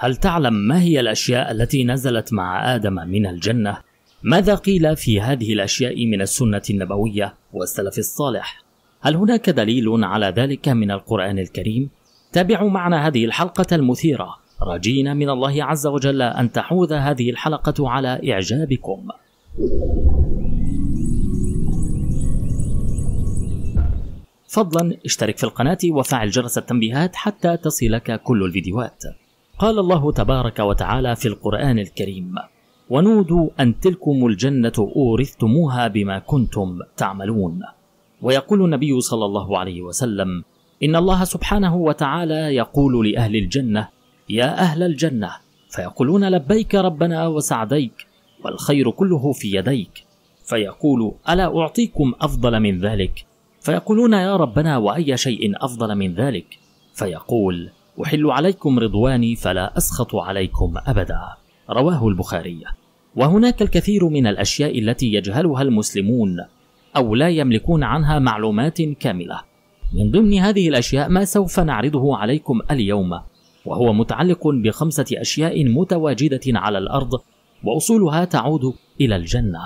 هل تعلم ما هي الأشياء التي نزلت مع آدم من الجنة؟ ماذا قيل في هذه الأشياء من السنة النبوية والسلف الصالح؟ هل هناك دليل على ذلك من القرآن الكريم؟ تابعوا معنا هذه الحلقة المثيرة راجينا من الله عز وجل أن تحوذ هذه الحلقة على إعجابكم فضلا اشترك في القناة وفعل جرس التنبيهات حتى تصلك كل الفيديوهات قال الله تبارك وتعالى في القرآن الكريم: "ونودوا أن تلكم الجنة أورثتموها بما كنتم تعملون". ويقول النبي صلى الله عليه وسلم: إن الله سبحانه وتعالى يقول لأهل الجنة: "يا أهل الجنة" فيقولون: "لبيك ربنا وسعديك، والخير كله في يديك". فيقول: "ألا أعطيكم أفضل من ذلك؟" فيقولون: "يا ربنا وأي شيء أفضل من ذلك؟" فيقول: أحل عليكم رضواني فلا أسخط عليكم أبدا رواه البخاري وهناك الكثير من الأشياء التي يجهلها المسلمون أو لا يملكون عنها معلومات كاملة من ضمن هذه الأشياء ما سوف نعرضه عليكم اليوم وهو متعلق بخمسة أشياء متواجدة على الأرض وأصولها تعود إلى الجنة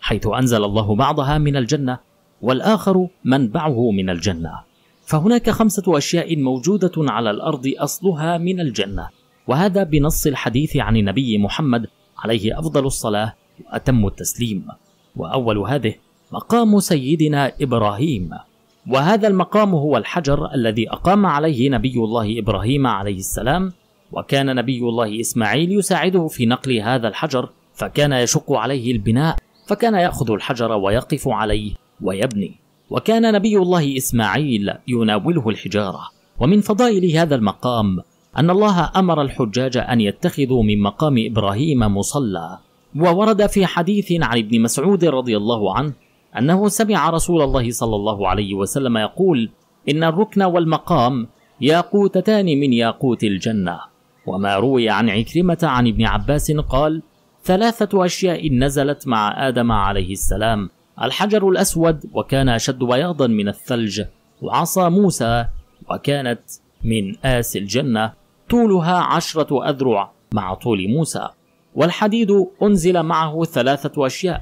حيث أنزل الله بعضها من الجنة والآخر منبعه من الجنة فهناك خمسة أشياء موجودة على الأرض أصلها من الجنة وهذا بنص الحديث عن النبي محمد عليه أفضل الصلاة وأتم التسليم وأول هذه مقام سيدنا إبراهيم وهذا المقام هو الحجر الذي أقام عليه نبي الله إبراهيم عليه السلام وكان نبي الله إسماعيل يساعده في نقل هذا الحجر فكان يشق عليه البناء فكان يأخذ الحجر ويقف عليه ويبني وكان نبي الله إسماعيل يناوله الحجارة ومن فضائل هذا المقام أن الله أمر الحجاج أن يتخذوا من مقام إبراهيم مصلى وورد في حديث عن ابن مسعود رضي الله عنه أنه سمع رسول الله صلى الله عليه وسلم يقول إن الركن والمقام ياقوتتان من ياقوت الجنة وما روي عن عكرمة عن ابن عباس قال ثلاثة أشياء نزلت مع آدم عليه السلام الحجر الأسود وكان أشد بياضا من الثلج وعصا موسى وكانت من آس الجنة طولها عشرة أذرع مع طول موسى والحديد أنزل معه ثلاثة أشياء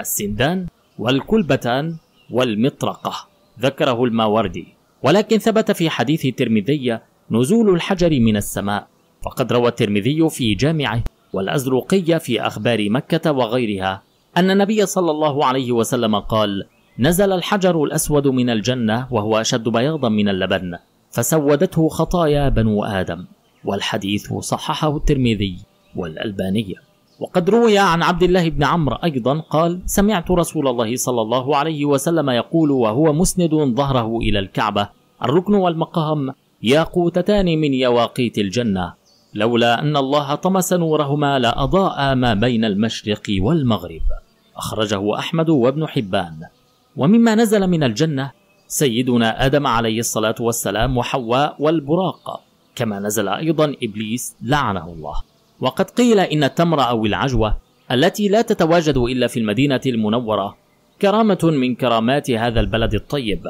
السندان والكلبتان والمطرقة ذكره الماوردي ولكن ثبت في حديث الترمذي نزول الحجر من السماء فقد روى الترمذي في جامعه والأزرقي في أخبار مكة وغيرها أن النبي صلى الله عليه وسلم قال: نزل الحجر الأسود من الجنة وهو أشد بياضا من اللبن، فسودته خطايا بنو آدم، والحديث صححه الترمذي والألبانية. وقد روي عن عبد الله بن عمرو أيضا قال: سمعت رسول الله صلى الله عليه وسلم يقول وهو مسند ظهره إلى الكعبة: الركن والمقام ياقوتتان من يواقيت الجنة، لولا أن الله طمس نورهما لأضاء ما بين المشرق والمغرب. أخرجه أحمد وابن حبان ومما نزل من الجنة سيدنا آدم عليه الصلاة والسلام وحواء والبراق كما نزل أيضا إبليس لعنه الله وقد قيل إن التمر أو العجوة التي لا تتواجد إلا في المدينة المنورة كرامة من كرامات هذا البلد الطيب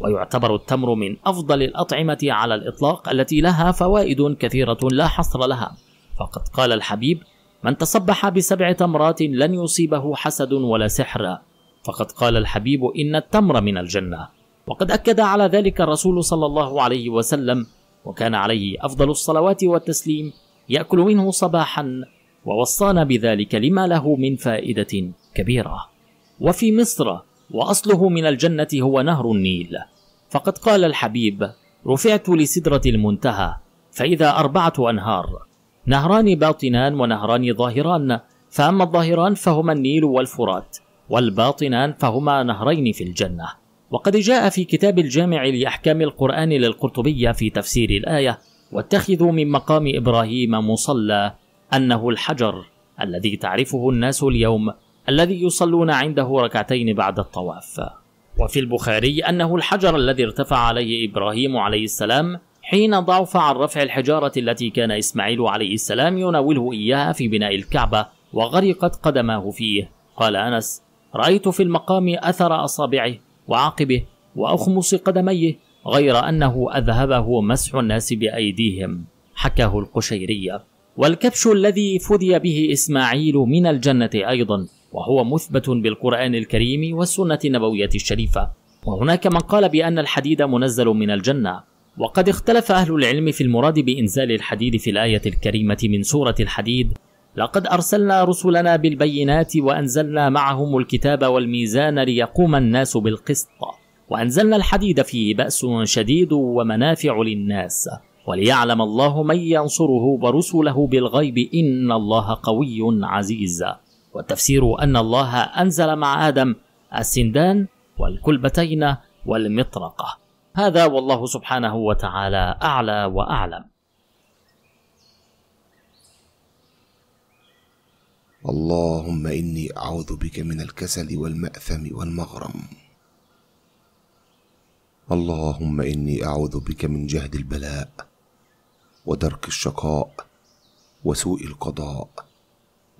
ويعتبر التمر من أفضل الأطعمة على الإطلاق التي لها فوائد كثيرة لا حصر لها فقد قال الحبيب من تصبح بسبع تمرات لن يصيبه حسد ولا سحر فقد قال الحبيب إن التمر من الجنة وقد أكد على ذلك الرسول صلى الله عليه وسلم وكان عليه أفضل الصلوات والتسليم يأكل منه صباحا ووصانا بذلك لما له من فائدة كبيرة وفي مصر وأصله من الجنة هو نهر النيل فقد قال الحبيب رفعت لسدرة المنتهى فإذا أربعة أنهار نهران باطنان ونهران ظاهران فأما الظاهران فهما النيل والفرات والباطنان فهما نهرين في الجنة وقد جاء في كتاب الجامع لأحكام القرآن للقرطبية في تفسير الآية واتخذوا من مقام إبراهيم مصلى أنه الحجر الذي تعرفه الناس اليوم الذي يصلون عنده ركعتين بعد الطواف وفي البخاري أنه الحجر الذي ارتفع عليه إبراهيم عليه السلام حين ضعف عن رفع الحجارة التي كان إسماعيل عليه السلام يناوله إياها في بناء الكعبة وغرقت قدماه فيه قال أنس رأيت في المقام أثر أصابعه وعقبه وأخمص قدميه غير أنه أذهبه مسح الناس بأيديهم حكاه القشيرية والكبش الذي فدي به إسماعيل من الجنة أيضا وهو مثبت بالقرآن الكريم والسنة النبوية الشريفة وهناك من قال بأن الحديد منزل من الجنة وقد اختلف أهل العلم في المراد بإنزال الحديد في الآية الكريمة من سورة الحديد لقد أرسلنا رسلنا بالبينات وأنزلنا معهم الكتاب والميزان ليقوم الناس بالقسط وأنزلنا الحديد فيه بأس شديد ومنافع للناس وليعلم الله من ينصره ورسله بالغيب إن الله قوي عزيز والتفسير أن الله أنزل مع آدم السندان والكلبتين والمطرقة هذا والله سبحانه وتعالى اعلى واعلم اللهم اني اعوذ بك من الكسل والماثم والمغرم اللهم اني اعوذ بك من جهد البلاء ودرك الشقاء وسوء القضاء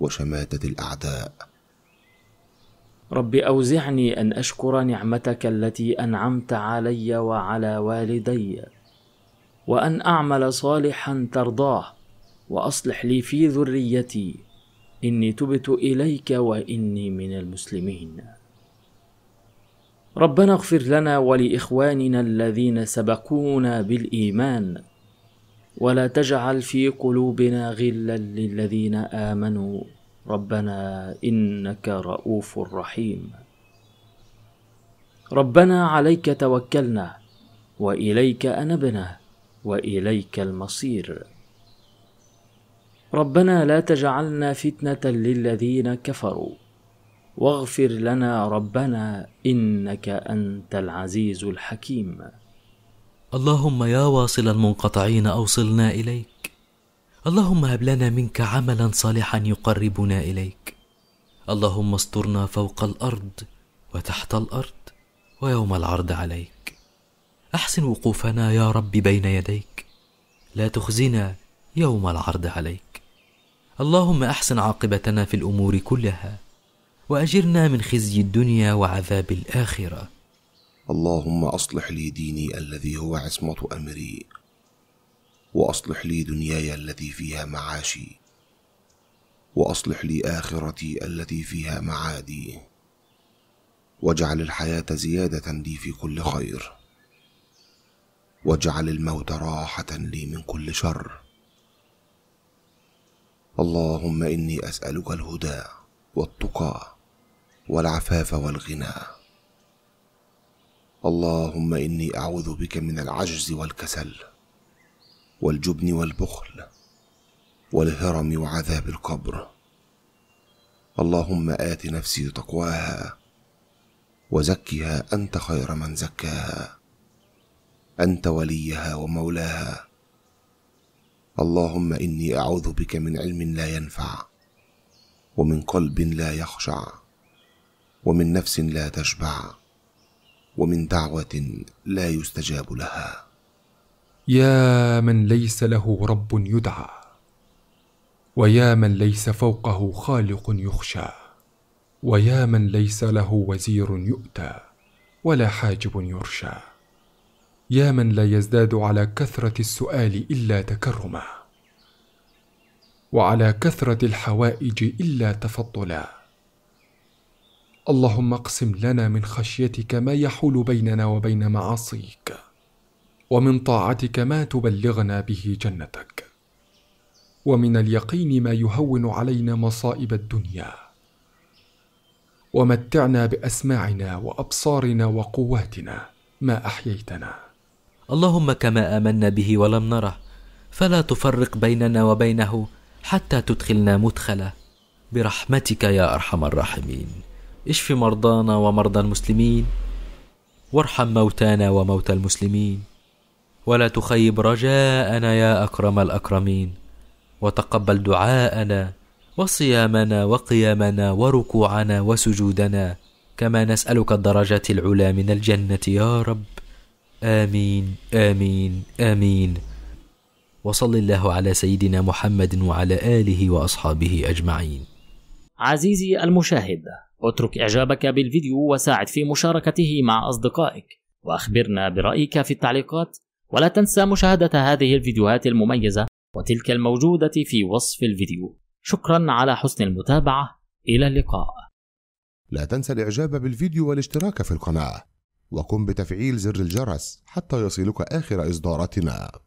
وشماته الاعداء رب أوزعني أن أشكر نعمتك التي أنعمت علي وعلى والدي وأن أعمل صالحا ترضاه وأصلح لي في ذريتي إني تبت إليك وإني من المسلمين ربنا اغفر لنا ولإخواننا الذين سبقونا بالإيمان ولا تجعل في قلوبنا غلا للذين آمنوا ربنا انك رؤوف رحيم ربنا عليك توكلنا واليك انبنا واليك المصير ربنا لا تجعلنا فتنه للذين كفروا واغفر لنا ربنا انك انت العزيز الحكيم اللهم يا واصل المنقطعين اوصلنا اليك اللهم هب لنا منك عملا صالحا يقربنا اليك اللهم استرنا فوق الارض وتحت الارض ويوم العرض عليك احسن وقوفنا يا رب بين يديك لا تخزنا يوم العرض عليك اللهم احسن عاقبتنا في الامور كلها واجرنا من خزي الدنيا وعذاب الاخره اللهم اصلح لي ديني الذي هو عصمه امري واصلح لي دنياي التي فيها معاشي واصلح لي اخرتي التي فيها معادي واجعل الحياه زياده لي في كل خير واجعل الموت راحه لي من كل شر اللهم اني اسالك الهدى والتقى والعفاف والغنى اللهم اني اعوذ بك من العجز والكسل والجبن والبخل والهرم وعذاب القبر اللهم ات نفسي تقواها وزكها انت خير من زكاها انت وليها ومولاها اللهم اني اعوذ بك من علم لا ينفع ومن قلب لا يخشع ومن نفس لا تشبع ومن دعوه لا يستجاب لها يا من ليس له رب يدعى ويا من ليس فوقه خالق يخشى ويا من ليس له وزير يؤتى ولا حاجب يرشى يا من لا يزداد على كثره السؤال الا تكرما وعلى كثره الحوائج الا تفضلا اللهم اقسم لنا من خشيتك ما يحول بيننا وبين معاصيك ومن طاعتك ما تبلغنا به جنتك ومن اليقين ما يهون علينا مصائب الدنيا ومتعنا باسماعنا وابصارنا وقواتنا ما احييتنا اللهم كما امنا به ولم نره فلا تفرق بيننا وبينه حتى تدخلنا مدخله برحمتك يا ارحم الراحمين اشف مرضانا ومرضى المسلمين وارحم موتانا وموتى المسلمين ولا تخيب رجاءنا يا اكرم الاكرمين وتقبل دعاءنا وصيامنا وقيامنا وركوعنا وسجودنا كما نسالك الدرجات العلى من الجنه يا رب امين امين امين وصل الله على سيدنا محمد وعلى اله واصحابه اجمعين عزيزي المشاهد اترك اعجابك بالفيديو وساعد في مشاركته مع اصدقائك واخبرنا برايك في التعليقات ولا تنسى مشاهدة هذه الفيديوهات المميزة وتلك الموجودة في وصف الفيديو شكرا على حسن المتابعة إلى اللقاء لا تنسى الإعجاب بالفيديو والاشتراك في القناة وقم بتفعيل زر الجرس حتى يصلك آخر إصداراتنا